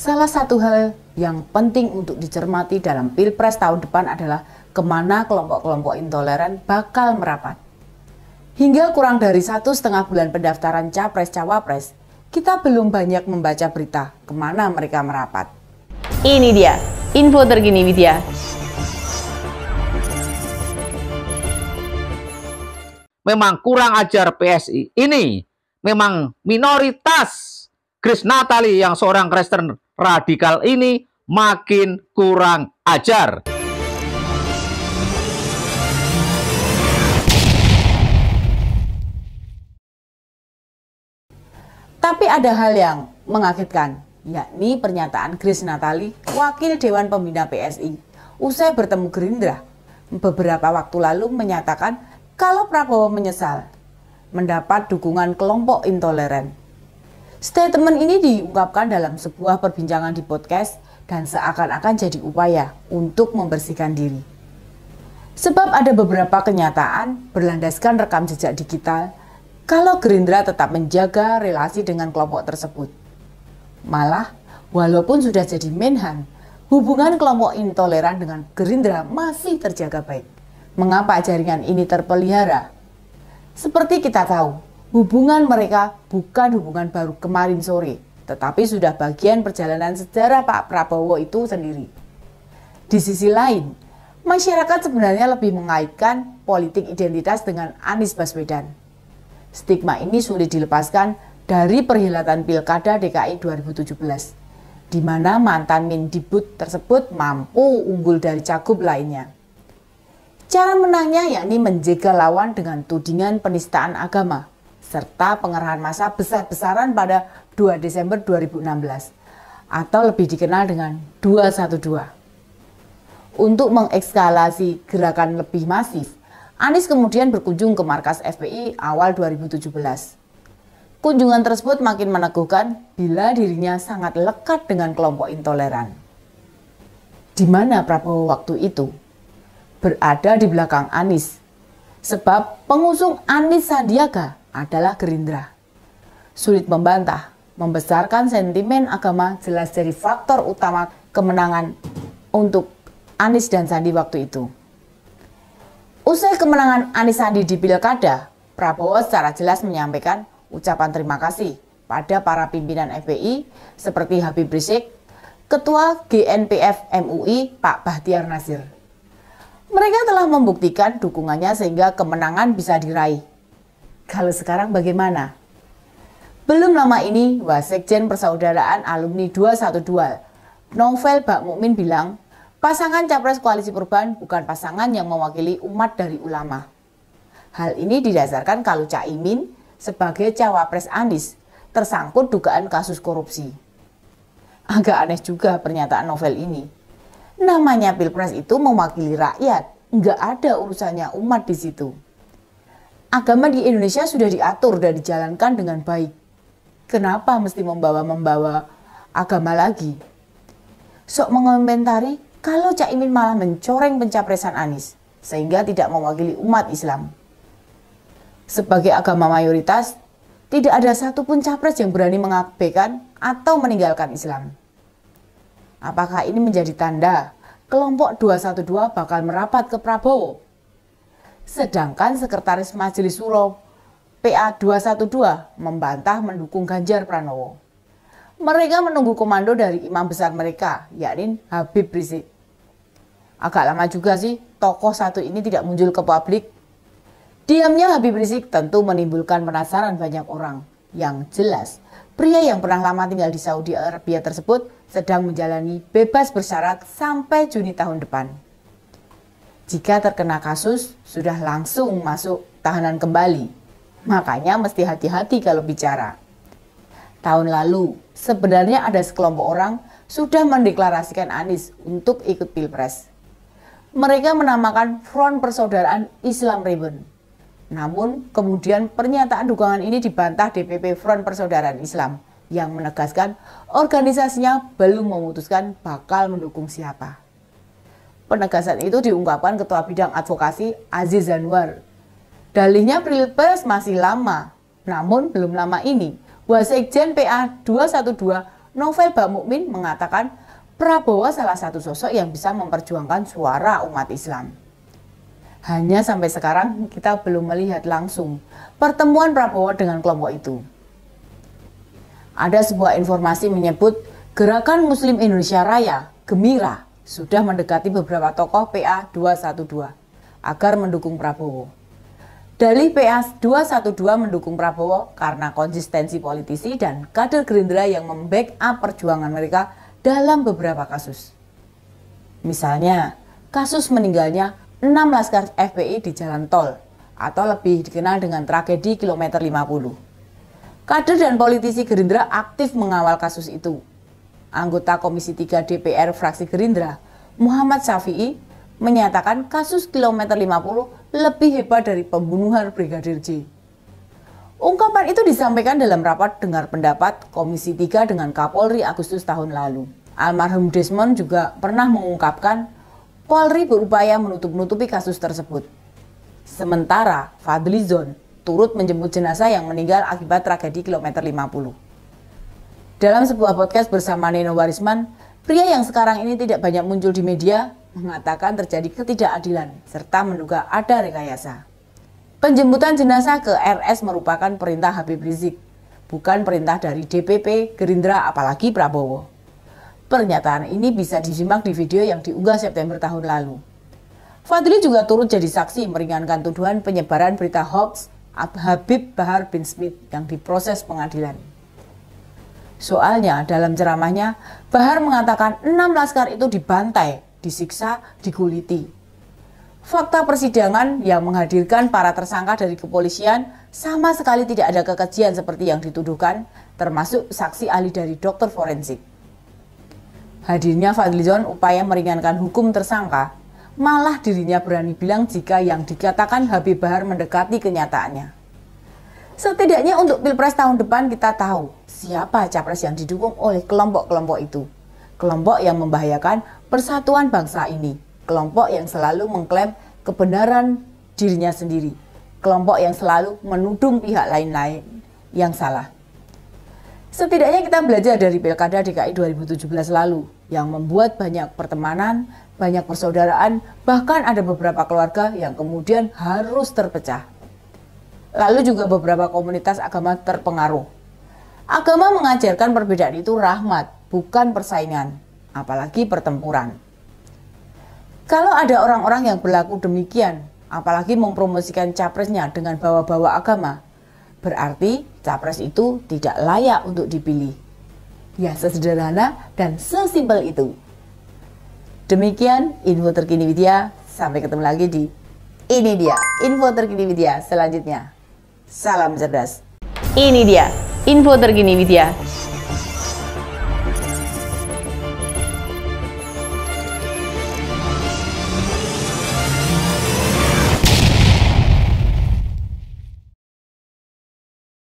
Salah satu hal yang penting untuk dicermati dalam Pilpres tahun depan adalah kemana kelompok-kelompok intoleran bakal merapat. Hingga kurang dari satu setengah bulan pendaftaran Capres-Cawapres, kita belum banyak membaca berita kemana mereka merapat. Ini dia, info terkini Widya. Memang kurang ajar PSI. Ini memang minoritas Chris Natali yang seorang Kristen radikal ini makin kurang ajar. Tapi ada hal yang mengagetkan, yakni pernyataan Grace Natali, Wakil Dewan Pembina PSI, usai bertemu Gerindra. Beberapa waktu lalu menyatakan kalau Prabowo menyesal mendapat dukungan kelompok intoleran. Statement ini diungkapkan dalam sebuah perbincangan di podcast dan seakan-akan jadi upaya untuk membersihkan diri. Sebab ada beberapa kenyataan berlandaskan rekam jejak digital kalau Gerindra tetap menjaga relasi dengan kelompok tersebut. Malah, walaupun sudah jadi menhan, hubungan kelompok intoleran dengan Gerindra masih terjaga baik. Mengapa jaringan ini terpelihara? Seperti kita tahu, Hubungan mereka bukan hubungan baru kemarin sore, tetapi sudah bagian perjalanan sejarah Pak Prabowo itu sendiri. Di sisi lain, masyarakat sebenarnya lebih mengaitkan politik identitas dengan Anies Baswedan. Stigma ini sulit dilepaskan dari perhelatan Pilkada DKI 2017, di mana mantan Mendikbud tersebut mampu unggul dari cagup lainnya. Cara menangnya yakni menjaga lawan dengan tudingan penistaan agama serta pengerahan massa besar-besaran pada 2 Desember 2016 atau lebih dikenal dengan 212. Untuk mengekskalasi gerakan lebih masif, Anies kemudian berkunjung ke markas FPI awal 2017. Kunjungan tersebut makin meneguhkan bila dirinya sangat lekat dengan kelompok intoleran. Di mana Prabowo waktu itu? Berada di belakang Anies. Sebab pengusung Anies Sandiaga adalah Gerindra. Sulit membantah, membesarkan sentimen agama jelas dari faktor utama kemenangan untuk Anies dan Sandi waktu itu. Usai kemenangan Anies Sandi di Pilkada, Prabowo secara jelas menyampaikan ucapan terima kasih pada para pimpinan FPI seperti Habib Rizik, Ketua GNPF MUI Pak Bahtiar Nasir. Mereka telah membuktikan dukungannya sehingga kemenangan bisa diraih. Kalau sekarang bagaimana? Belum lama ini, Wasekjen Persaudaraan Alumni 212, Novel Bak Mukmin bilang, pasangan capres koalisi perubahan bukan pasangan yang mewakili umat dari ulama. Hal ini didasarkan kalau Cak Imin sebagai cawapres Anies tersangkut dugaan kasus korupsi. Agak aneh juga pernyataan novel ini. Namanya Pilpres itu mewakili rakyat, nggak ada urusannya umat di situ agama di Indonesia sudah diatur dan dijalankan dengan baik. Kenapa mesti membawa-membawa agama lagi? Sok mengomentari kalau Cak Imin malah mencoreng pencapresan Anies sehingga tidak mewakili umat Islam. Sebagai agama mayoritas, tidak ada satupun capres yang berani mengabaikan atau meninggalkan Islam. Apakah ini menjadi tanda kelompok 212 bakal merapat ke Prabowo? Sedangkan Sekretaris Majelis Suro PA212 membantah mendukung Ganjar Pranowo. Mereka menunggu komando dari imam besar mereka, yakni Habib Rizik. Agak lama juga sih, tokoh satu ini tidak muncul ke publik. Diamnya Habib Rizik tentu menimbulkan penasaran banyak orang. Yang jelas, pria yang pernah lama tinggal di Saudi Arabia tersebut sedang menjalani bebas bersyarat sampai Juni tahun depan jika terkena kasus sudah langsung masuk tahanan kembali. Makanya mesti hati-hati kalau bicara. Tahun lalu, sebenarnya ada sekelompok orang sudah mendeklarasikan Anies untuk ikut Pilpres. Mereka menamakan Front Persaudaraan Islam Ribbon. Namun, kemudian pernyataan dukungan ini dibantah DPP Front Persaudaraan Islam yang menegaskan organisasinya belum memutuskan bakal mendukung siapa. Penegasan itu diungkapkan Ketua Bidang Advokasi Aziz Zanwar. Dalihnya pilpres masih lama, namun belum lama ini. Wasekjen PA 212 Novel Bamukmin mengatakan Prabowo salah satu sosok yang bisa memperjuangkan suara umat Islam. Hanya sampai sekarang kita belum melihat langsung pertemuan Prabowo dengan kelompok itu. Ada sebuah informasi menyebut Gerakan Muslim Indonesia Raya, Gemira, sudah mendekati beberapa tokoh PA 212 agar mendukung Prabowo. Dalih PA 212 mendukung Prabowo karena konsistensi politisi dan kader Gerindra yang membackup perjuangan mereka dalam beberapa kasus. Misalnya, kasus meninggalnya 6 laskar FPI di jalan tol atau lebih dikenal dengan tragedi kilometer 50. Kader dan politisi Gerindra aktif mengawal kasus itu anggota Komisi 3 DPR fraksi Gerindra, Muhammad Syafi'i, menyatakan kasus kilometer 50 lebih hebat dari pembunuhan Brigadir J. Ungkapan itu disampaikan dalam rapat dengar pendapat Komisi 3 dengan Kapolri Agustus tahun lalu. Almarhum Desmond juga pernah mengungkapkan Polri berupaya menutup-nutupi kasus tersebut. Sementara Fadlizon turut menjemput jenazah yang meninggal akibat tragedi kilometer 50. Dalam sebuah podcast bersama Neno Warisman, pria yang sekarang ini tidak banyak muncul di media mengatakan terjadi ketidakadilan serta menduga ada rekayasa. Penjemputan jenazah ke RS merupakan perintah Habib Rizik, bukan perintah dari DPP, Gerindra, apalagi Prabowo. Pernyataan ini bisa disimak di video yang diunggah September tahun lalu. Fadli juga turut jadi saksi meringankan tuduhan penyebaran berita hoax Habib Bahar bin Smith yang diproses pengadilan. Soalnya dalam ceramahnya, Bahar mengatakan enam laskar itu dibantai, disiksa, diguliti. Fakta persidangan yang menghadirkan para tersangka dari kepolisian sama sekali tidak ada kekejian seperti yang dituduhkan, termasuk saksi ahli dari dokter forensik. Hadirnya Fadlizon upaya meringankan hukum tersangka, malah dirinya berani bilang jika yang dikatakan Habib Bahar mendekati kenyataannya. Setidaknya untuk Pilpres tahun depan kita tahu siapa capres yang didukung oleh kelompok-kelompok itu. Kelompok yang membahayakan persatuan bangsa ini. Kelompok yang selalu mengklaim kebenaran dirinya sendiri. Kelompok yang selalu menudung pihak lain-lain yang salah. Setidaknya kita belajar dari Pilkada DKI 2017 lalu yang membuat banyak pertemanan, banyak persaudaraan, bahkan ada beberapa keluarga yang kemudian harus terpecah. Lalu juga beberapa komunitas agama terpengaruh. Agama mengajarkan perbedaan itu rahmat, bukan persaingan, apalagi pertempuran. Kalau ada orang-orang yang berlaku demikian, apalagi mempromosikan capresnya dengan bawa-bawa agama, berarti capres itu tidak layak untuk dipilih. Ya sesederhana dan sesimpel itu. Demikian info terkini Widya, sampai ketemu lagi di ini dia info terkini Widya selanjutnya. Salam cerdas. Ini dia info terkini Widya.